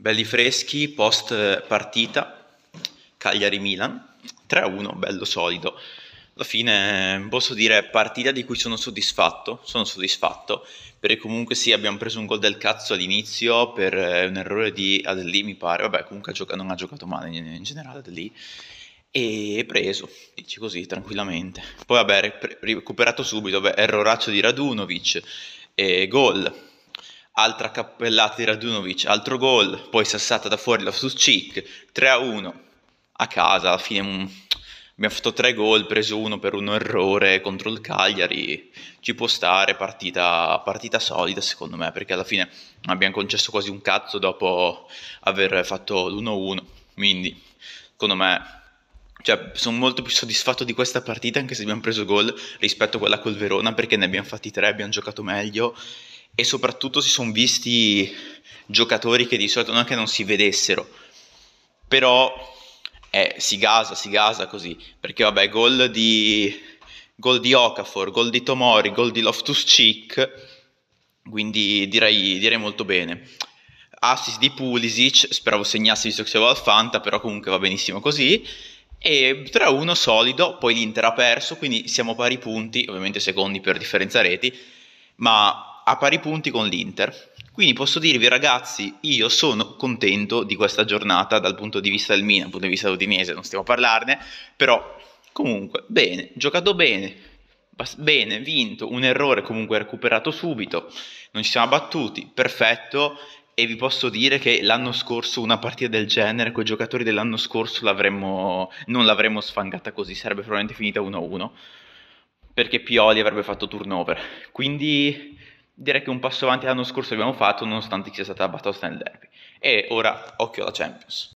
belli freschi, post eh, partita, Cagliari-Milan, 3-1, bello solido. Alla fine eh, posso dire partita di cui sono soddisfatto, sono soddisfatto, perché comunque sì abbiamo preso un gol del cazzo all'inizio per eh, un errore di Adelì mi pare, vabbè comunque non ha giocato male in generale Adelì, e preso, dici così tranquillamente. Poi vabbè recuperato subito, vabbè, erroraccio di Radunovic, e gol altra cappellata di Radunovic, altro gol, poi sassata da fuori la Suscic, 3-1 a casa, alla fine mm, abbiamo fatto tre gol, preso uno per un errore contro il Cagliari, ci può stare, partita, partita solida secondo me, perché alla fine abbiamo concesso quasi un cazzo dopo aver fatto l'1-1, quindi secondo me cioè, sono molto più soddisfatto di questa partita, anche se abbiamo preso gol rispetto a quella col Verona, perché ne abbiamo fatti tre, abbiamo giocato meglio e soprattutto si sono visti giocatori che di solito non è che non si vedessero, però eh, si gasa, si gasa così, perché vabbè, gol di, gol di Okafor, gol di Tomori, gol di Loftus-Cheek, quindi direi, direi molto bene. Assist di Pulisic, speravo segnasse visto che si c'era Fanta, però comunque va benissimo così. E 3-1 solido, poi l'Inter ha perso, quindi siamo pari punti, ovviamente secondi per differenza reti, ma a pari punti con l'Inter. Quindi posso dirvi ragazzi, io sono contento di questa giornata dal punto di vista del Milan, dal punto di vista dell'Udinese, non stiamo a parlarne, però comunque bene, giocato bene, bene, vinto, un errore comunque recuperato subito, non ci siamo abbattuti, perfetto e vi posso dire che l'anno scorso una partita del genere con i giocatori dell'anno scorso l'avremmo, non l'avremmo sfangata così, sarebbe probabilmente finita 1-1 perché Pioli avrebbe fatto turnover. Quindi direi che un passo avanti l'anno scorso abbiamo fatto nonostante sia stata abbastanza nel derby. E ora occhio alla Champions.